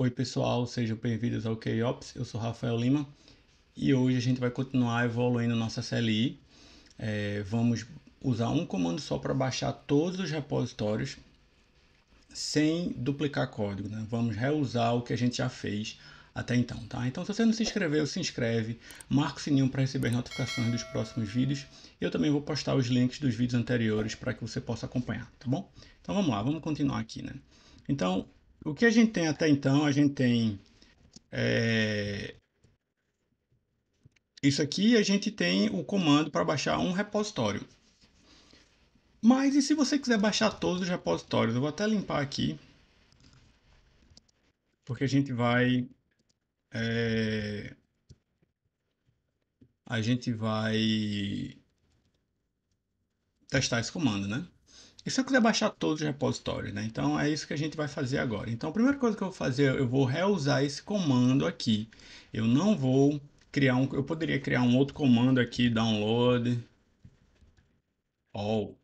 Oi pessoal, sejam bem-vindos ao KOps, eu sou Rafael Lima e hoje a gente vai continuar evoluindo nossa CLI. É, vamos usar um comando só para baixar todos os repositórios sem duplicar código, né? vamos reusar o que a gente já fez até então, tá? Então se você não se inscreveu, se inscreve, marca o sininho para receber as notificações dos próximos vídeos eu também vou postar os links dos vídeos anteriores para que você possa acompanhar, tá bom? Então vamos lá, vamos continuar aqui, né? Então, o que a gente tem até então, a gente tem é, isso aqui, a gente tem o comando para baixar um repositório. Mas e se você quiser baixar todos os repositórios? Eu vou até limpar aqui, porque a gente vai... É, a gente vai testar esse comando, né? E se eu quiser baixar todos os repositórios, né? Então é isso que a gente vai fazer agora. Então a primeira coisa que eu vou fazer, eu vou reusar esse comando aqui. Eu não vou criar um, eu poderia criar um outro comando aqui, download all,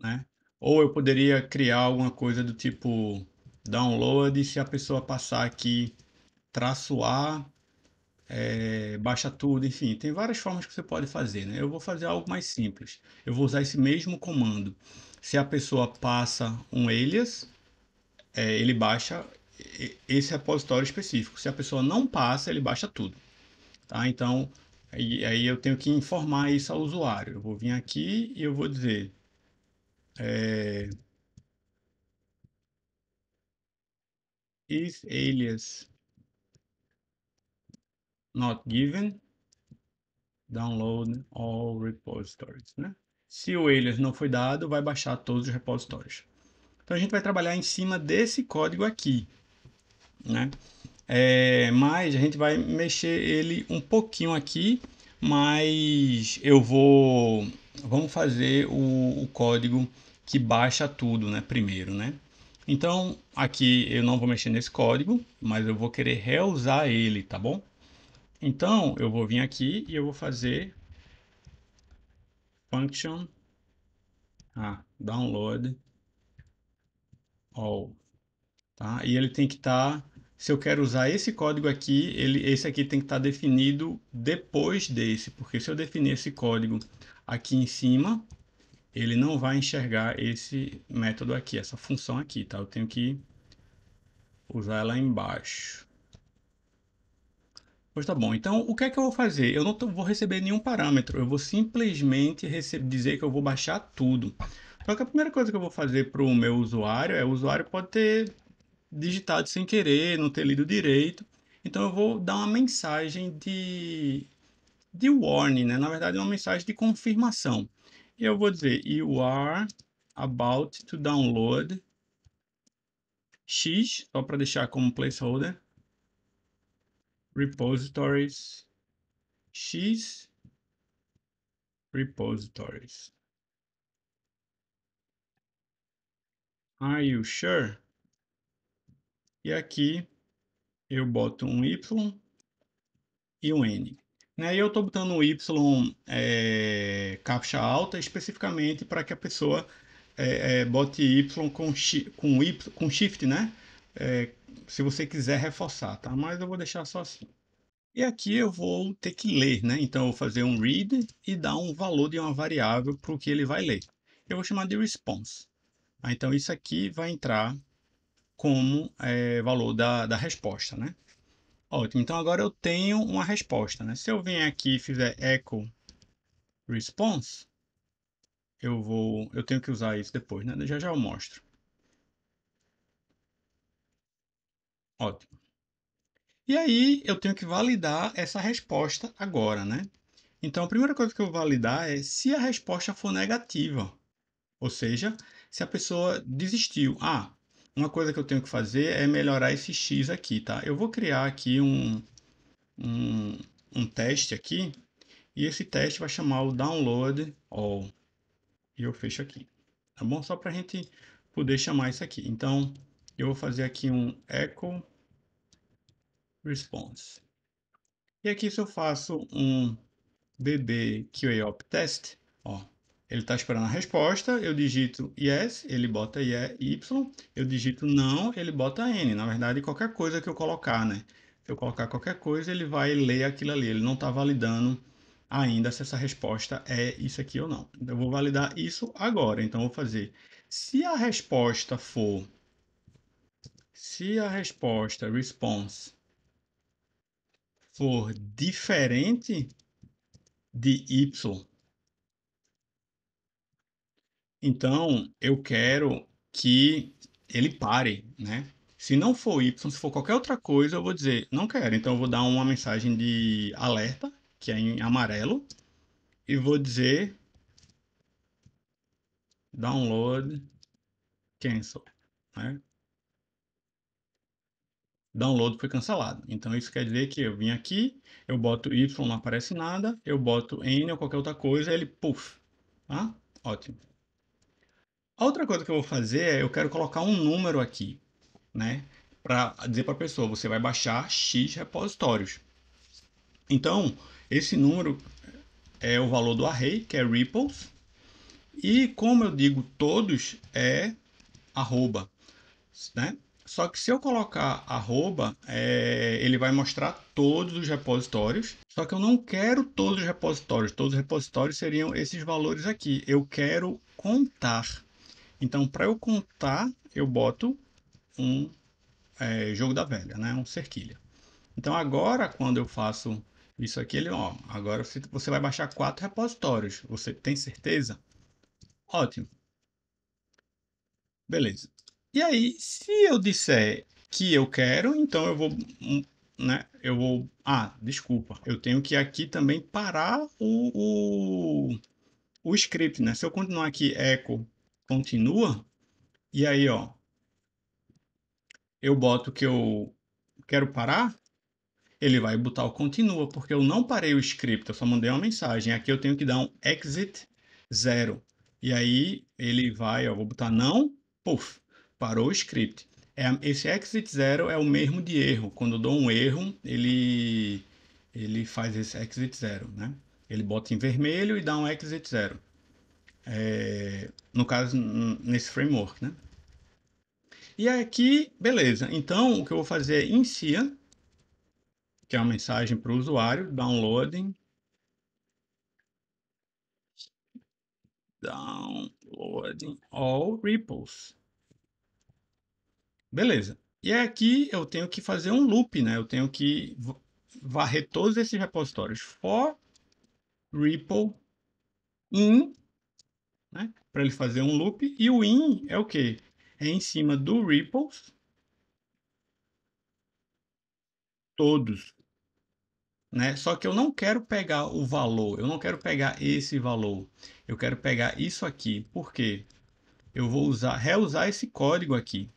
né? Ou eu poderia criar alguma coisa do tipo download se a pessoa passar aqui traço A é, baixa tudo, enfim, tem várias formas que você pode fazer, né? Eu vou fazer algo mais simples. Eu vou usar esse mesmo comando. Se a pessoa passa um alias, é, ele baixa esse repositório específico. Se a pessoa não passa, ele baixa tudo. Tá? Então, aí, aí eu tenho que informar isso ao usuário. Eu vou vir aqui e eu vou dizer... É, is alias not given, download all repositories, né? Se o alias não foi dado, vai baixar todos os repositórios. Então a gente vai trabalhar em cima desse código aqui, né? É, mas a gente vai mexer ele um pouquinho aqui, mas eu vou... Vamos fazer o, o código que baixa tudo, né? Primeiro, né? Então, aqui eu não vou mexer nesse código, mas eu vou querer reusar ele, tá bom? Então, eu vou vir aqui e eu vou fazer function ah, download all. Tá? E ele tem que estar, tá, se eu quero usar esse código aqui, ele, esse aqui tem que estar tá definido depois desse, porque se eu definir esse código aqui em cima, ele não vai enxergar esse método aqui, essa função aqui, tá? Eu tenho que usar ela embaixo. Pois tá bom, então o que é que eu vou fazer? Eu não tô, vou receber nenhum parâmetro, eu vou simplesmente dizer que eu vou baixar tudo. Só que a primeira coisa que eu vou fazer para o meu usuário é o usuário pode ter digitado sem querer, não ter lido direito. Então eu vou dar uma mensagem de, de warning, né? na verdade é uma mensagem de confirmação. E eu vou dizer, you are about to download X, só para deixar como placeholder, repositories x repositories. Are you sure? E aqui eu boto um Y e um N. Né? E eu estou botando um Y é, captcha alta especificamente para que a pessoa é, é, bote Y com, com, y, com shift, né? é, se você quiser reforçar, tá? Mas eu vou deixar só assim. E aqui eu vou ter que ler, né? Então eu vou fazer um read e dar um valor de uma variável para o que ele vai ler. Eu vou chamar de response. Ah, então isso aqui vai entrar como é, valor da, da resposta, né? Ótimo, então agora eu tenho uma resposta, né? Se eu vir aqui e fizer echo response, eu vou, eu tenho que usar isso depois, né? Já já eu mostro. Ótimo. E aí eu tenho que validar essa resposta agora, né? Então a primeira coisa que eu vou validar é se a resposta for negativa, ou seja, se a pessoa desistiu. Ah, uma coisa que eu tenho que fazer é melhorar esse x aqui, tá? Eu vou criar aqui um, um, um teste aqui e esse teste vai chamar o download all e eu fecho aqui, tá bom? Só para a gente poder chamar isso aqui. Então eu vou fazer aqui um echo response. E aqui se eu faço um dd QAOP test, ó, ele está esperando a resposta, eu digito yes, ele bota y, eu digito não, ele bota n. Na verdade, qualquer coisa que eu colocar, né? Se eu colocar qualquer coisa, ele vai ler aquilo ali, ele não está validando ainda se essa resposta é isso aqui ou não. Eu vou validar isso agora, então eu vou fazer. Se a resposta for, se a resposta response for diferente de y, então eu quero que ele pare, né? Se não for y, se for qualquer outra coisa, eu vou dizer não quero. Então eu vou dar uma mensagem de alerta, que é em amarelo, e vou dizer download cancel, né? download foi cancelado. Então, isso quer dizer que eu vim aqui, eu boto Y, não aparece nada, eu boto N ou qualquer outra coisa, ele, puff, tá? Ótimo. A outra coisa que eu vou fazer é, eu quero colocar um número aqui, né? Para dizer para a pessoa, você vai baixar X repositórios. Então, esse número é o valor do array, que é ripples. E como eu digo todos, é arroba, né? Só que se eu colocar arroba, é, ele vai mostrar todos os repositórios. Só que eu não quero todos os repositórios. Todos os repositórios seriam esses valores aqui. Eu quero contar. Então, para eu contar, eu boto um é, jogo da velha, né? um cerquilha. Então, agora, quando eu faço isso aqui, ele, ó, agora você vai baixar quatro repositórios. Você tem certeza? Ótimo. Beleza. E aí, se eu disser que eu quero, então eu vou, hum, né? Eu vou, ah, desculpa, eu tenho que aqui também parar o, o, o script, né? Se eu continuar aqui, echo continua, e aí, ó, eu boto que eu quero parar, ele vai botar o continua, porque eu não parei o script, eu só mandei uma mensagem. Aqui eu tenho que dar um exit zero. E aí ele vai, ó, vou botar não, puff, parou o script. É, esse exit zero é o mesmo de erro. Quando eu dou um erro, ele, ele faz esse exit zero, né? Ele bota em vermelho e dá um exit zero. É, no caso, nesse framework, né? E aqui, beleza. Então, o que eu vou fazer é inicia, que é uma mensagem para o usuário, downloading. Downloading all ripples. Beleza. E é aqui eu tenho que fazer um loop, né? Eu tenho que varrer todos esses repositórios. For Ripple in, né? Para ele fazer um loop. E o in é o quê? É em cima do Ripples. Todos. Né? Só que eu não quero pegar o valor, eu não quero pegar esse valor, eu quero pegar isso aqui, porque eu vou usar, reusar esse código aqui.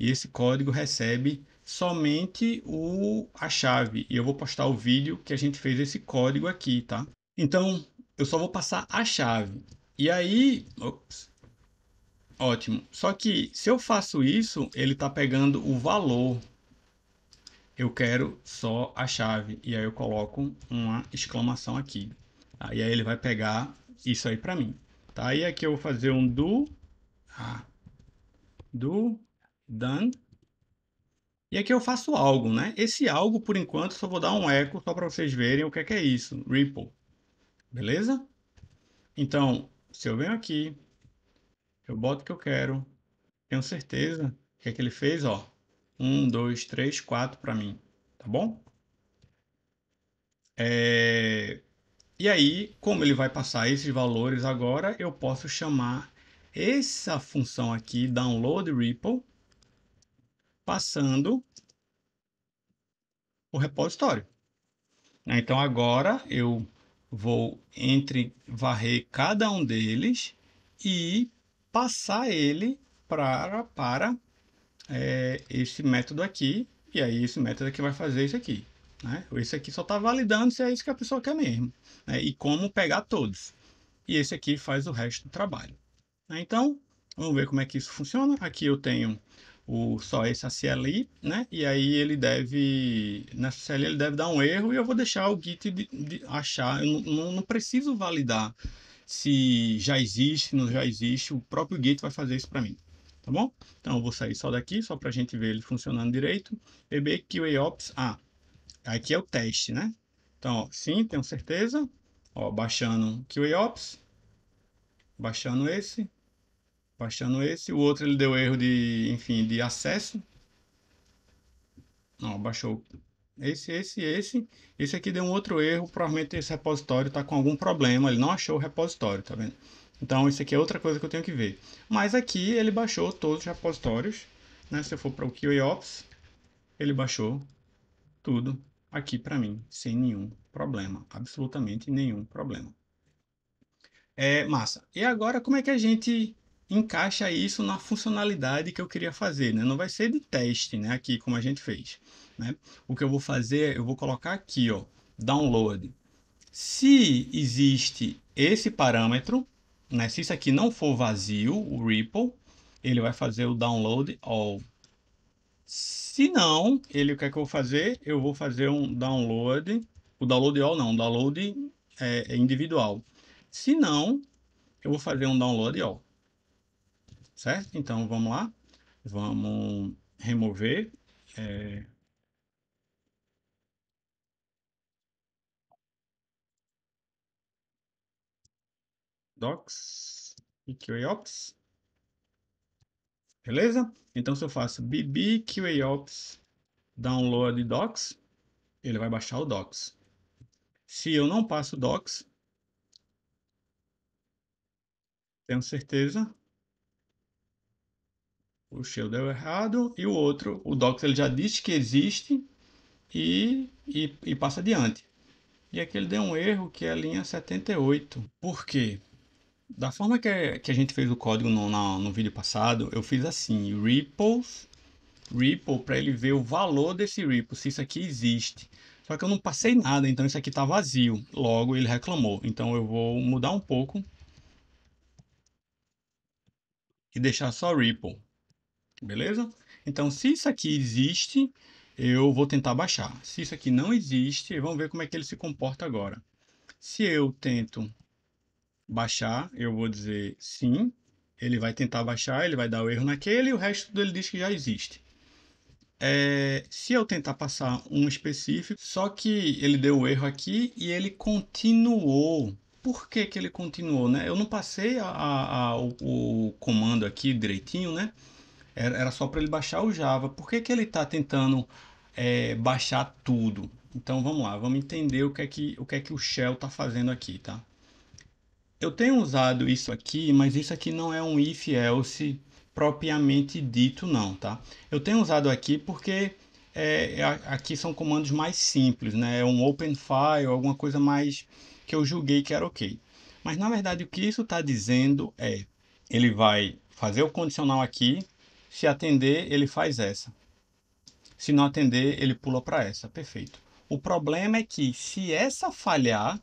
E esse código recebe somente o, a chave. E eu vou postar o vídeo que a gente fez esse código aqui, tá? Então, eu só vou passar a chave. E aí... Ops, ótimo. Só que se eu faço isso, ele está pegando o valor. Eu quero só a chave. E aí eu coloco uma exclamação aqui. Tá? E aí ele vai pegar isso aí para mim. Tá? E aqui eu vou fazer um do... Ah, do done. E aqui eu faço algo, né? Esse algo, por enquanto, só vou dar um eco só para vocês verem o que é, que é isso, Ripple. Beleza? Então, se eu venho aqui, eu boto o que eu quero, tenho certeza que é que ele fez, ó, um, dois, três, quatro para mim, tá bom? É... E aí, como ele vai passar esses valores agora, eu posso chamar essa função aqui, download Ripple, passando o repositório. Né, então, agora eu vou entre varrer cada um deles e passar ele para para é, esse método aqui. E aí, esse método aqui vai fazer isso aqui. Né? Esse aqui só está validando se é isso que a pessoa quer mesmo. Né? E como pegar todos. E esse aqui faz o resto do trabalho. Né? Então, vamos ver como é que isso funciona. Aqui eu tenho o só esse a CLI, né? E aí ele deve, nessa CLI ele deve dar um erro e eu vou deixar o Git de, de achar, eu não, não preciso validar se já existe, se não já existe, o próprio Git vai fazer isso para mim, tá bom? Então eu vou sair só daqui, só para a gente ver ele funcionando direito, pb QAOps, ah, aqui é o teste, né? Então, ó, sim, tenho certeza, ó, baixando QAOps, baixando esse, pastando esse. O outro ele deu erro de, enfim, de acesso. Não, baixou esse, esse, esse. Esse aqui deu um outro erro, provavelmente esse repositório está com algum problema, ele não achou o repositório, tá vendo? Então, isso aqui é outra coisa que eu tenho que ver. Mas aqui ele baixou todos os repositórios, né? Se eu for para o QAOps, ele baixou tudo aqui para mim, sem nenhum problema, absolutamente nenhum problema. É massa. E agora, como é que a gente encaixa isso na funcionalidade que eu queria fazer, né? Não vai ser de teste, né? Aqui, como a gente fez, né? O que eu vou fazer, eu vou colocar aqui, ó, download. Se existe esse parâmetro, né? Se isso aqui não for vazio, o Ripple, ele vai fazer o download all. Se não, ele o que é que eu vou fazer? Eu vou fazer um download, o download all não, o download é, é individual. Se não, eu vou fazer um download all certo? Então, vamos lá. Vamos remover. É... Docs e QAOps. Beleza? Então, se eu faço bbqaops download docs, ele vai baixar o docs. Se eu não passo docs, tenho certeza o Shell deu errado e o outro, o Docs, ele já disse que existe e, e, e passa adiante. E aqui ele deu um erro que é a linha 78. Por quê? Da forma que, que a gente fez o código no, no, no vídeo passado, eu fiz assim, ripples, ripple, para ele ver o valor desse ripple, se isso aqui existe. Só que eu não passei nada, então isso aqui está vazio. Logo, ele reclamou. Então eu vou mudar um pouco e deixar só ripple beleza? Então, se isso aqui existe, eu vou tentar baixar. Se isso aqui não existe, vamos ver como é que ele se comporta agora. Se eu tento baixar, eu vou dizer sim, ele vai tentar baixar, ele vai dar o erro naquele e o resto dele diz que já existe. É, se eu tentar passar um específico, só que ele deu o erro aqui e ele continuou. Por que, que ele continuou, né? Eu não passei a, a, a, o, o comando aqui direitinho, né? Era, era só para ele baixar o Java. Por que, que ele está tentando é, baixar tudo? Então vamos lá, vamos entender o que é que o, que é que o Shell está fazendo aqui, tá? Eu tenho usado isso aqui, mas isso aqui não é um if-else propriamente dito não, tá? Eu tenho usado aqui porque é, é, aqui são comandos mais simples, né? É um open file, alguma coisa mais que eu julguei que era ok. Mas na verdade o que isso está dizendo é, ele vai fazer o condicional aqui, se atender, ele faz essa. Se não atender, ele pula para essa. Perfeito. O problema é que se essa falhar,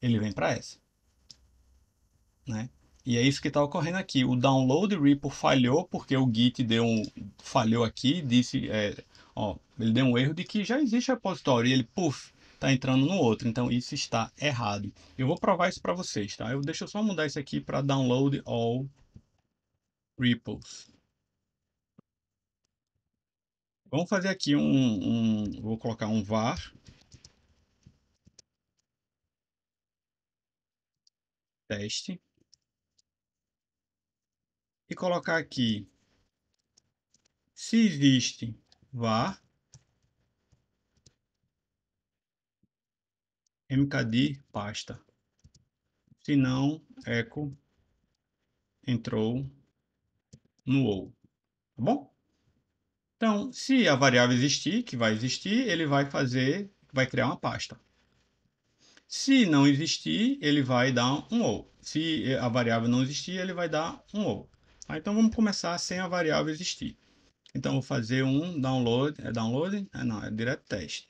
ele vem para essa. Né? E é isso que está ocorrendo aqui. O download repo falhou porque o Git deu um, falhou aqui, disse, é, ó, ele deu um erro de que já existe repositório e ele, puf, está entrando no outro. Então isso está errado. Eu vou provar isso para vocês, tá? Eu deixa eu só mudar isso aqui para download all Ripples. Vamos fazer aqui um, um vou colocar um var. Teste. E colocar aqui se existe var mkdir pasta. Se não, echo entrou no ou, tá bom? Então, se a variável existir, que vai existir, ele vai fazer, vai criar uma pasta. Se não existir, ele vai dar um ou. Se a variável não existir, ele vai dar um ou. Ah, então, vamos começar sem a variável existir. Então, vou fazer um download, é download? Ah, não, é direto teste.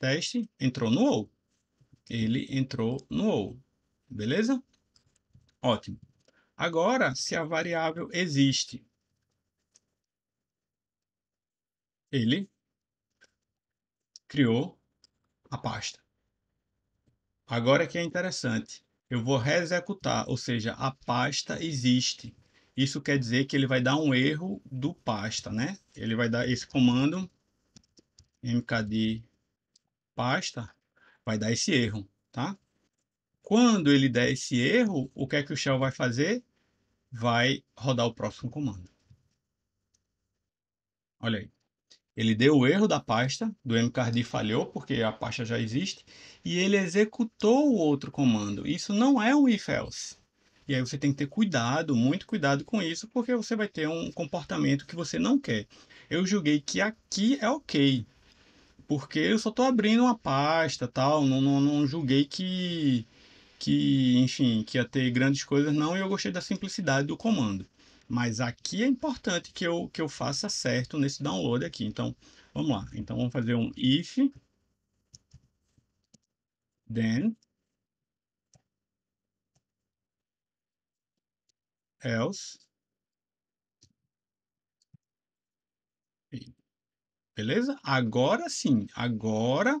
Teste, entrou no ou. Ele entrou no ou, beleza? Ótimo. Agora, se a variável existe, ele criou a pasta. Agora que é interessante, eu vou reexecutar, ou seja, a pasta existe. Isso quer dizer que ele vai dar um erro do pasta, né? Ele vai dar esse comando mkd pasta, vai dar esse erro, tá? Quando ele der esse erro, o que é que o shell vai fazer? vai rodar o próximo comando. Olha aí. Ele deu o erro da pasta, do mkd falhou, porque a pasta já existe, e ele executou o outro comando. Isso não é um if else. E aí você tem que ter cuidado, muito cuidado com isso, porque você vai ter um comportamento que você não quer. Eu julguei que aqui é ok, porque eu só estou abrindo uma pasta, tal, não, não, não julguei que que, enfim, que ia ter grandes coisas, não, e eu gostei da simplicidade do comando. Mas aqui é importante que eu, que eu faça certo nesse download aqui. Então, vamos lá. Então, vamos fazer um if then else Beleza? Agora sim, agora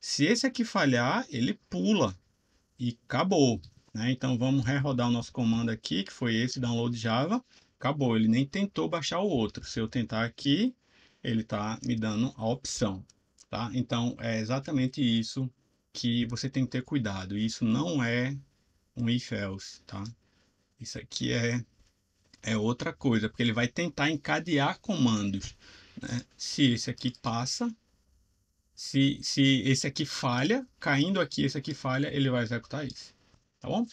se esse aqui falhar, ele pula e acabou. Né? Então vamos rerodar o nosso comando aqui, que foi esse, download java, acabou, ele nem tentou baixar o outro. Se eu tentar aqui, ele está me dando a opção. Tá? Então é exatamente isso que você tem que ter cuidado, isso não é um if else, tá? Isso aqui é, é outra coisa, porque ele vai tentar encadear comandos. Né? Se esse aqui passa, se, se esse aqui falha, caindo aqui, esse aqui falha, ele vai executar esse. Tá bom?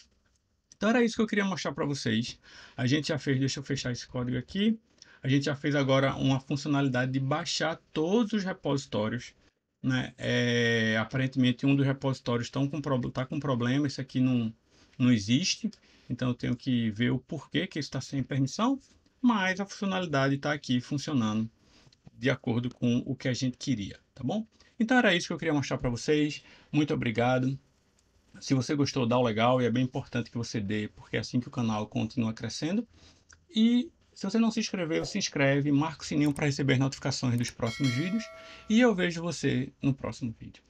Então era isso que eu queria mostrar para vocês. A gente já fez, deixa eu fechar esse código aqui. A gente já fez agora uma funcionalidade de baixar todos os repositórios. Né? É, aparentemente um dos repositórios está com, tá com problema, esse aqui não, não existe. Então eu tenho que ver o porquê que está sem permissão, mas a funcionalidade está aqui funcionando de acordo com o que a gente queria, tá bom? Então era isso que eu queria mostrar para vocês. Muito obrigado. Se você gostou, dá o legal e é bem importante que você dê, porque é assim que o canal continua crescendo. E se você não se inscreveu, se inscreve, marca o sininho para receber notificações dos próximos vídeos e eu vejo você no próximo vídeo.